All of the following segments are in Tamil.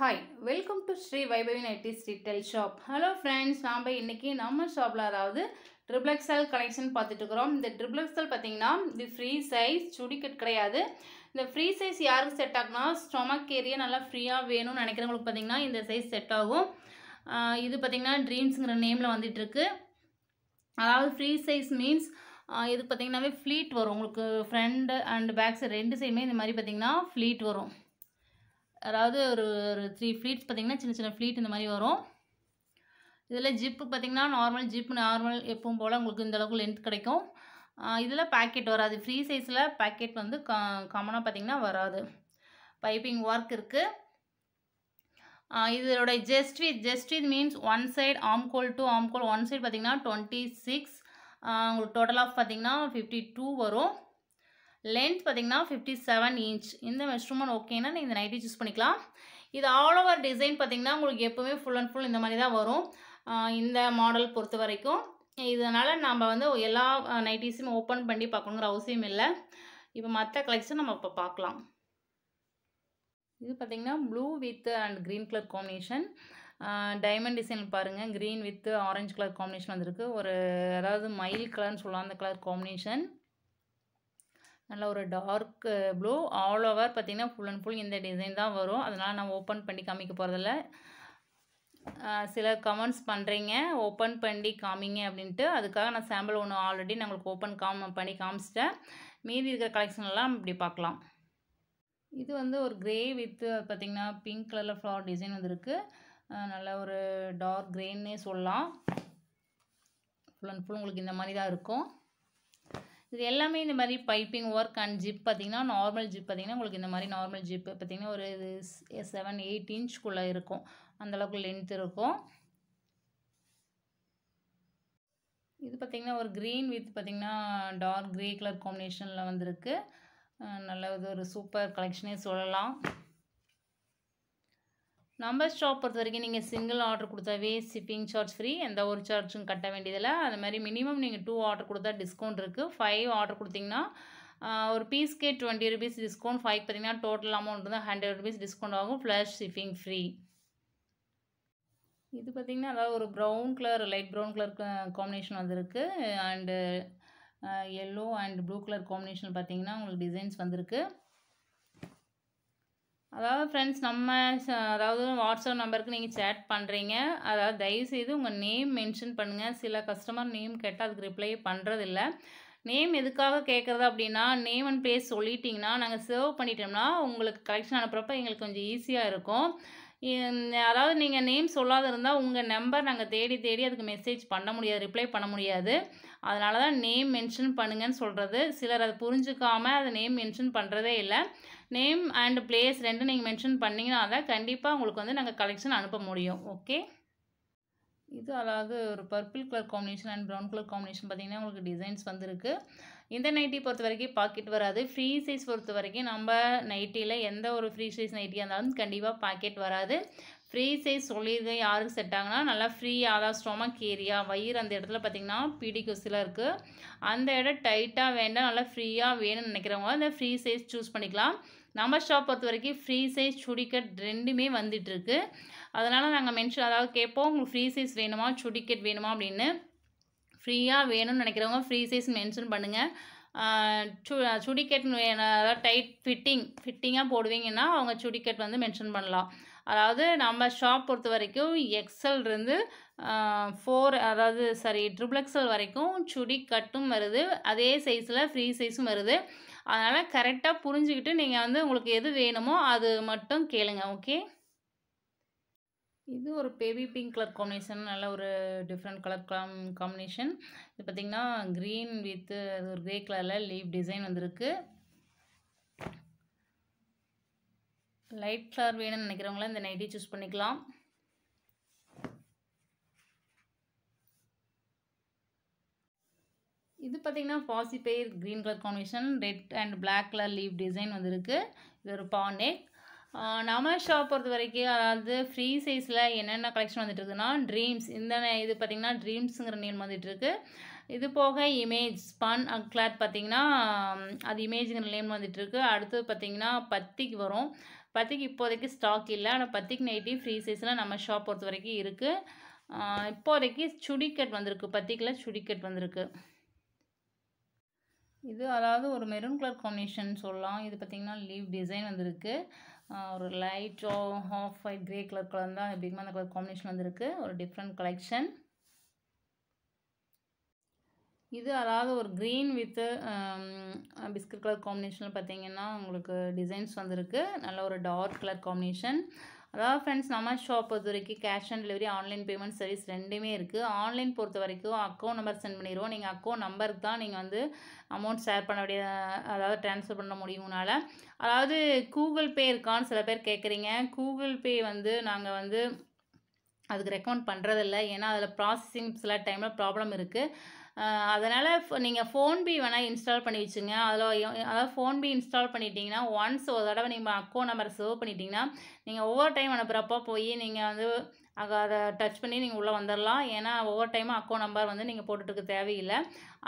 hi welcome to Sri Vaibhavi nighty ஸ்ரீட்டெல் ஷாப் ஹலோ ஃப்ரெண்ட்ஸ் நாம் இன்றைக்கி நம்ம ஷாப்பில் அதாவது ட்ரிப்ளெக்ஸல் கலெக்ஷன் பார்த்துட்ருக்குறோம் இந்த ட்ரிப்ளெக்ஸல் பார்த்திங்கன்னா இது ஃப்ரீ சைஸ் சுடிக்கட் கிடையாது இந்த ஃப்ரீ சைஸ் யாருக்கு செட் ஆகுனா ஸ்டொமக் ஏரியா நல்லா ஃப்ரீயாக வேணும்னு நினைக்கிறவங்களுக்கு பார்த்தீங்கன்னா இந்த சைஸ் செட் ஆகும் இது பார்த்தீங்கன்னா ட்ரீம்ஸுங்கிற நேமில் வந்துட்டுருக்கு அதாவது ஃப்ரீ சைஸ் மீன்ஸ் இது பார்த்திங்கனாவே ஃப்ளீட் வரும் உங்களுக்கு ஃப்ரண்ட் அண்ட் பேக் ரெண்டு சைடுமே இந்த மாதிரி பார்த்தீங்கன்னா ஃப்ளீட் வரும் அதாவது ஒரு ஒரு த்ரீ ஃப்ளீட்ஸ் பார்த்திங்கன்னா சின்ன சின்ன ஃப்ளீட் இந்த மாதிரி வரும் இதில் ஜிப்பு பார்த்திங்கன்னா நார்மல் ஜிப்பு நார்மல் எப்பவும் போல் உங்களுக்கு இந்தளவுக்கு லென்த் கிடைக்கும் இதில் பேக்கெட் வராது ஃப்ரீ சைஸில் பேக்கெட் வந்து கா காமனாக பார்த்திங்கன்னா வராது பைப்பிங் ஒர்க் இருக்குது இதோடய just with just with means one side ஆம்கோல் two ஆம்கோல் one side பார்த்திங்கன்னா டுவெண்ட்டி சிக்ஸ் உங்களுக்கு டோட்டல் ஆஃப் பார்த்திங்கன்னா ஃபிஃப்டி டூ வரும் லென்த் பார்த்திங்கன்னா ஃபிஃப்டி செவன் இன்ச் இந்த மெஷர்மெண்ட் ஓகேன்னா நீங்கள் இந்த நைட்டி சூஸ் பண்ணிக்கலாம் இது ஆல் ஓவர் டிசைன் பார்த்திங்கன்னா உங்களுக்கு எப்போவுமே ஃபுல் அண்ட் ஃபுல் இந்த மாதிரி தான் வரும் இந்த மாடல் பொறுத்த வரைக்கும் இதனால் நம்ம வந்து எல்லா நைட்டிஸுமே ஓப்பன் பண்ணி பார்க்கணுங்கிற அவசியம் இல்லை இப்போ மற்ற கலெக்ஷன் நம்ம இப்போ பார்க்கலாம் இது பார்த்திங்கன்னா blue with and green colour combination diamond design பாருங்கள் green with orange colour combination வந்திருக்கு ஒரு அதாவது மயில் கலர்னு சொல்லலாம் அந்த கலர் காம்பினேஷன் நல்ல ஒரு டார்க் ப்ளூ ஆல் ஓவர் பார்த்திங்கன்னா ஃபுல் அண்ட் ஃபுல் இந்த டிசைன் தான் வரும் அதனால் நான் ஓப்பன் பண்ணி காமிக்க போகிறதில்ல சிலர் கமெண்ட்ஸ் பண்ணுறீங்க ஓப்பன் பண்ணி காமிங்க அப்படின்ட்டு அதுக்காக நான் சாம்பிள் ஒன்று ஆல்ரெடி நான் உங்களுக்கு ஓப்பன் காம் பண்ணி காமிச்சிட்டேன் மீதி இருக்கிற கலெக்ஷன்லாம் இப்படி பார்க்கலாம் இது வந்து ஒரு க்ரே வித் பார்த்திங்கன்னா பிங்க் கலரில் ஃப்ளவர் டிசைன் வந்துருக்கு நல்ல ஒரு டார்க் க்ரேன்னே சொல்லலாம் ஃபுல் அண்ட் ஃபுல் உங்களுக்கு இந்த மாதிரி தான் இருக்கும் இது எல்லாமே இந்த மாதிரி பைப்பிங் ஒர்க் அண்ட் ஜிப் பார்த்திங்கன்னா நார்மல் ஜிப் பார்த்திங்கன்னா உங்களுக்கு இந்த மாதிரி நார்மல் ஜிப் பார்த்திங்கன்னா ஒரு செவன் எயிட் இன்ச்குள்ளே இருக்கும் அந்தளவுக்கு லென்த் இருக்கும் இது பார்த்திங்கன்னா ஒரு க்ரீன் வித் பார்த்திங்கன்னா டார்க் க்ரே கலர் காம்பினேஷனில் வந்திருக்கு நல்ல இது ஒரு சூப்பர் கலெக்ஷனே சொல்லலாம் நம்பர் ஸ்டாப் பொறுத்த வரைக்கும் நீங்கள் சிங்கிள் ஆர்டர் கொடுத்தாவே ஷிப்பிங் சார்ஜ் ஃப்ரீ எந்த ஒரு சார்ஜும் கட்ட வேண்டியதில்லை அது மாதிரி மினிமம் நீங்கள் டூ ஆர்டர் கொடுத்தா டிஸ்கவுண்ட் இருக்குது ஃபைவ் ஆர்டர் கொடுத்தீங்கன்னா ஒரு பீஸ்க்கே டுவெண்ட்டி ருபீஸ் டிஸ்கவுண்ட் ஃபைவ் பார்த்தீங்கன்னா டோட்டல் அமௌண்ட் இருந்தால் ஹண்ட்ரட் ருபீஸ் டிஸ்கவுண்ட் ஆகும் ப்ளஸ் ஷிப்பிங் ஃப்ரீ இது பார்த்திங்கன்னா அதாவது ஒரு brown colour light brown colour combination வந்திருக்கு and yellow and blue colour combination பார்த்திங்கன்னா உங்களுக்கு டிசைன்ஸ் வந்திருக்கு அதாவது ஃப்ரெண்ட்ஸ் நம்ம அதாவது வாட்ஸ்அப் நம்பருக்கு நீங்கள் சேட் பண்ணுறீங்க அதாவது தயவுசெய்து உங்கள் நேம் மென்ஷன் பண்ணுங்கள் சில கஸ்டமர் நேம் கேட்டால் அதுக்கு ரிப்ளை பண்ணுறதில்ல நேம் எதுக்காக கேட்குறது அப்படின்னா நேம் அண்ட் பிளேஸ் சொல்லிட்டிங்கன்னா நாங்கள் சேவ் பண்ணிட்டோம்னா உங்களுக்கு கலெக்ஷன் அனுப்புகிறப்ப எங்களுக்கு கொஞ்சம் ஈஸியாக இருக்கும் அதாவது நீங்கள் நேம் சொல்லாத இருந்தால் உங்கள் நம்பர் நாங்கள் தேடி தேடி அதுக்கு மெசேஜ் பண்ண முடியாது ரிப்ளை பண்ண முடியாது அதனால தான் நேம் மென்ஷன் பண்ணுங்கன்னு சொல்கிறது சிலர் அதை புரிஞ்சுக்காமல் அதை நேம் மென்ஷன் பண்ணுறதே இல்லை நேம் அண்ட் பிளேஸ் ரெண்டும் நீங்கள் மென்ஷன் பண்ணிங்கன்னா தான் கண்டிப்பாக உங்களுக்கு வந்து நாங்கள் கலெக்ஷன் அனுப்ப முடியும் ஓகே இது அதாவது ஒரு purple colour combination and brown colour combination பார்த்திங்கன்னா உங்களுக்கு டிசைன்ஸ் வந்துருக்கு இந்த நைட்டி பொறுத்த வரைக்கும் பாக்கெட் வராது ஃப்ரீ சைஸ் பொறுத்த வரைக்கும் நம்ம நைட்டியில் எந்த ஒரு ஃப்ரீ சைஸ் நைட்டியாக இருந்தாலும் கண்டிப்பாக பாக்கெட் வராது ஃப்ரீ சைஸ் சொல்லியிருக்க யாருக்கு செட் ஆகுனா நல்லா ஃப்ரீயாக தான் ஸ்டொமக் ஏரியா வயிறு அந்த இடத்துல பார்த்திங்கன்னா கொசில் இருக்குது அந்த இடம் டைட்டாக வேண்டாம் நல்லா ஃப்ரீயாக வேணும்னு நினைக்கிறவங்க அந்த ஃப்ரீ சைஸ் சூஸ் பண்ணிக்கலாம் நம்ம ஷாப் பொறுத்த வரைக்கும் ஃப்ரீ சைஸ் சுடிக்கட் ரெண்டுமே வந்துட்டுருக்கு அதனால் நாங்கள் மென்ஷன் அதாவது கேட்போம் உங்களுக்கு ஃப்ரீ சைஸ் வேணுமா சுடிக்கட் வேணுமா அப்படின்னு ஃப்ரீயாக வேணும்னு நினைக்கிறவங்க ஃப்ரீ சைஸ் மென்ஷன் பண்ணுங்கள் சு சுடிக்கட் அதாவது டைட் ஃபிட்டிங் ஃபிட்டிங்காக போடுவீங்கன்னா அவங்க சுடிக்கட் வந்து மென்ஷன் பண்ணலாம் அதாவது நம்ம ஷாப் பொறுத்த வரைக்கும் எக்ஸல் இருந்து ஃபோர் அதாவது சாரி ட்ரிபிள் எக்ஸல் வரைக்கும் சுடி கட்டும் வருது அதே சைஸில் ஃப்ரீ சைஸும் வருது அதனால் கரெக்டாக புரிஞ்சுக்கிட்டு நீங்கள் வந்து உங்களுக்கு எது வேணுமோ அது மட்டும் கேளுங்க ஓகே இது ஒரு பேபி பிங்க் கலர் காம்பினேஷன் நல்ல ஒரு டிஃப்ரெண்ட் கலர் காம் காம்பினேஷன் இது பார்த்திங்கன்னா க்ரீன் வித்து ஒரு க்ரே கலரில் லீவ் டிசைன் வந்திருக்கு லைட் கலர் வேணும்னு நினைக்கிறவங்களா இந்த நைட்டி சூஸ் பண்ணிக்கலாம் இது பார்த்தீங்கன்னா ஃபாசி பெயர் green colour combination red and black colour leaf design வந்துருக்கு இது ஒரு பானெக் நம்ம ஷாப் பொறுத்த வரைக்கும் அதாவது ஃப்ரீ சைஸில் என்னென்ன கலெக்ஷன் வந்துட்டு இருக்குன்னா ட்ரீம்ஸ் இந்த இது பார்த்திங்கன்னா ட்ரீம்ஸுங்கிற நேம் வந்துட்டுருக்கு இது போக இமேஜ் ஸ்பான் கிளாத் பார்த்திங்கன்னா அது இமேஜுங்கிற நேம் வந்துட்டுருக்கு அடுத்தது பார்த்திங்கன்னா பத்திக்கு வரும் பத்திக்கு இப்போதைக்கு ஸ்டாக் இல்லை ஆனால் பத்திக்கு நைட்டி ஃப்ரீ சைஸ்லாம் நம்ம ஷாப் பொறுத்த வரைக்கும் இருக்குது இப்போதைக்கு சுடிக்கட் வந்திருக்கு பத்திக்கில் சுடிக்கட் வந்திருக்கு இது அதாவது ஒரு மெரூன் கலர் காம்பினேஷன் சொல்லலாம் இது பார்த்திங்கன்னா லீவ் டிசைன் வந்திருக்கு ஒரு light off white grey colour colour தான் எப்படிமா அந்த கலர் காம்பினேஷன் வந்திருக்கு ஒரு டிஃப்ரெண்ட் கலெக்ஷன் இது அதாவது ஒரு க்ரீன் வித்து பிஸ்கட் கலர் காம்பினேஷனில் பார்த்தீங்கன்னா உங்களுக்கு டிசைன்ஸ் வந்திருக்கு நல்ல ஒரு டார்க் கலர் காம்பினேஷன் அதாவது ஃப்ரெண்ட்ஸ் நம்ம ஷாப் பொறுத்த வரைக்கும் cash on delivery online payment service ரெண்டுமே இருக்குது ஆன்லைன் பொறுத்த வரைக்கும் அக்கௌண்ட் நம்பர் சென்ட் பண்ணிடுவோம் நீங்கள் அக்கௌண்ட் நம்பருக்கு தான் நீங்கள் வந்து அமௌண்ட் ஷேர் பண்ண வேண்டிய அதாவது ட்ரான்ஸ்ஃபர் பண்ண முடியும்னால அதாவது கூகுள் பே இருக்கான்னு சில பேர் கேட்குறீங்க கூகுள் பே வந்து நாங்கள் வந்து அதுக்கு ரெக்கமெண்ட் பண்ணுறதில்ல ஏன்னா அதில் ப்ராசஸிங் சில டைமில் ப்ராப்ளம் இருக்குது அதனால் நீங்கள் ஃபோன்பே வேணால் இன்ஸ்டால் பண்ணி வச்சுங்க அதில் அதாவது ஃபோன்பே இன்ஸ்டால் பண்ணிட்டீங்கன்னா ஒன்ஸ் ஒரு தடவை நீங்கள் அக்கௌண்ட் நம்பரை சேவ் பண்ணிட்டீங்கன்னா நீங்கள் ஒவ்வொரு டைம் அனுப்புகிறப்போ போய் நீங்கள் வந்து அதை டச் பண்ணி நீங்கள் உள்ளே வந்துடலாம் ஏன்னா ஒவ்வொரு டைமும் அக்கௌண்ட் நம்பர் வந்து நீங்கள் போட்டுட்டுருக்க தேவையில்லை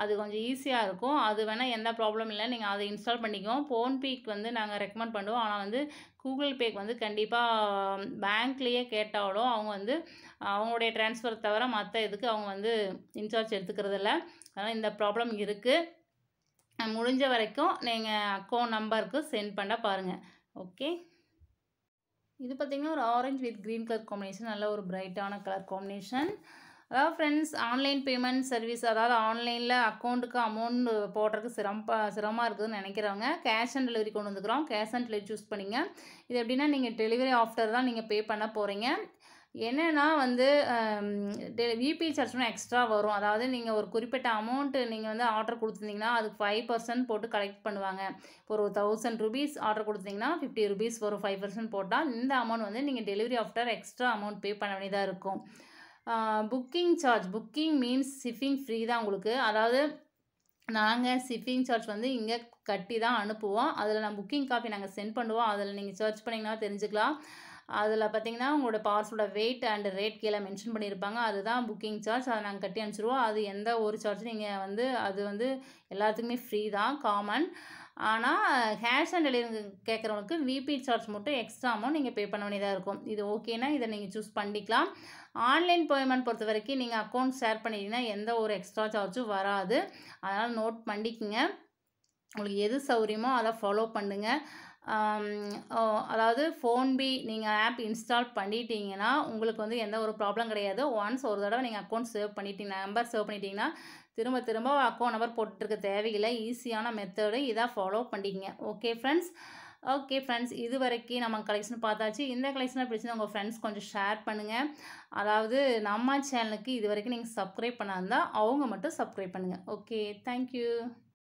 அது கொஞ்சம் ஈஸியாக இருக்கும் அது வேணால் எந்த ப்ராப்ளம் இல்லை நீங்கள் அதை இன்ஸ்டால் பண்ணிக்குவோம் ஃபோன்பேக்கு வந்து நாங்கள் ரெக்கமெண்ட் பண்ணுவோம் ஆனால் வந்து கூகுள் பேக்கு வந்து கண்டிப்பாக பேங்க்லேயே கேட்டாலும் அவங்க வந்து அவங்களுடைய டிரான்ஸ்ஃபர் தவிர மற்ற இதுக்கு அவங்க வந்து இன்சார்ஜ் இல்லை அதனால் இந்த ப்ராப்ளம் இருக்குது முடிஞ்ச வரைக்கும் நீங்கள் அக்கௌண்ட் நம்பருக்கு சென்ட் பண்ண பாருங்கள் ஓகே இது பார்த்திங்கன்னா ஒரு orange with green colour combination நல்ல ஒரு பிரைட்டான கலர் காம்பினேஷன் அதாவது ஃப்ரெண்ட்ஸ் ஆன்லைன் பேமெண்ட் சர்வீஸ் அதாவது ஆன்லைனில் அக்கௌண்ட்டுக்கு அமௌண்ட் போடுறதுக்கு சிரம சிரமமாக இருக்குதுன்னு நினைக்கிறவங்க கேஷ் ஆன் டெலிவரி கொண்டு வந்துக்கிறோம் கேஷ் ஆன் டெலிவரி சூஸ் பண்ணிங்க இது எப்படின்னா நீங்கள் டெலிவரி ஆஃப்டர் தான் நீங்கள் பே பண்ண போகிறீங்க என்னென்னா வந்து விபி சார்ஜ்னா எக்ஸ்ட்ரா வரும் அதாவது நீங்கள் ஒரு குறிப்பிட்ட அமௌண்ட்டு நீங்கள் வந்து ஆர்டர் கொடுத்துருந்தீங்கன்னா அதுக்கு ஃபைவ் பர்சன்ட் போட்டு கலெக்ட் பண்ணுவாங்க இப்போ ஒரு தௌசண்ட் ருபீஸ் ஆர்டர் கொடுத்தீங்கன்னா ஃபிஃப்டி ருபீஸ் வரும் ஃபைவ் பர்சன்ட் போட்டால் இந்த அமௌண்ட் வந்து நீங்கள் delivery after extra amount pay பண்ண வேண்டியதாக இருக்கும் booking charge booking means shipping free தான் உங்களுக்கு அதாவது நாங்கள் ஷிப்பிங் சார்ஜ் வந்து இங்கே கட்டி தான் அனுப்புவோம் அதில் நான் புக்கிங் காப்பி நாங்கள் சென்ட் பண்ணுவோம் அதில் நீங்கள் சர்ச் பண்ணிங்கன்னா தெரிஞ்சுக்கலாம் அதில் பார்த்தீங்கன்னா உங்களோட பார்சலோட வெயிட் அண்ட் ரேட் கீழே மென்ஷன் பண்ணியிருப்பாங்க அதுதான் புக்கிங் சார்ஜ் அதை நாங்கள் கட்டி அனுப்பிச்சிடுவோம் அது எந்த ஒரு சார்ஜும் நீங்கள் வந்து அது வந்து எல்லாத்துக்குமே ஃப்ரீ தான் காமன் ஆனால் கேஷ் ஆன் டெலிவரி கேட்குறவங்களுக்கு விபி சார்ஜ் மட்டும் எக்ஸ்ட்ரா அமௌண்ட் நீங்கள் பே பண்ண வேண்டியதாக இருக்கும் இது ஓகேனா இதை நீங்கள் சூஸ் பண்ணிக்கலாம் ஆன்லைன் பேமெண்ட் பொறுத்த வரைக்கும் நீங்கள் அக்கௌண்ட் ஷேர் பண்ணிட்டீங்கன்னா எந்த ஒரு எக்ஸ்ட்ரா சார்ஜும் வராது அதனால் நோட் பண்ணிக்கோங்க உங்களுக்கு எது சௌகரியமோ அதை ஃபாலோ பண்ணுங்கள் அதாவது ஃபோன்பே நீங்கள் ஆப் இன்ஸ்டால் பண்ணிட்டீங்கன்னா உங்களுக்கு வந்து எந்த ஒரு ப்ராப்ளம் கிடையாது ஒன்ஸ் ஒரு தடவை நீங்கள் அக்கௌண்ட் சேவ் பண்ணிட்டீங்க நம்பர் சேவ் பண்ணிட்டீங்கன்னா திரும்ப திரும்ப அக்கௌண்ட் நம்பர் போட்டுருக்க தேவையில்லை ஈஸியான மெத்தடு இதாக ஃபாலோ பண்ணிக்கிங்க ஓகே ஃப்ரெண்ட்ஸ் ஓகே ஃப்ரெண்ட்ஸ் இது வரைக்கும் நம்ம கலெக்ஷன் பார்த்தாச்சு இந்த கலெக்ஷனை பிடிச்சது உங்கள் ஃப்ரெண்ட்ஸ் கொஞ்சம் ஷேர் பண்ணுங்கள் அதாவது நம்ம சேனலுக்கு இது வரைக்கும் நீங்கள் சப்ஸ்கிரைப் பண்ணாதான் அவங்க மட்டும் சப்ஸ்கிரைப் பண்ணுங்கள் ஓகே தேங்க்யூ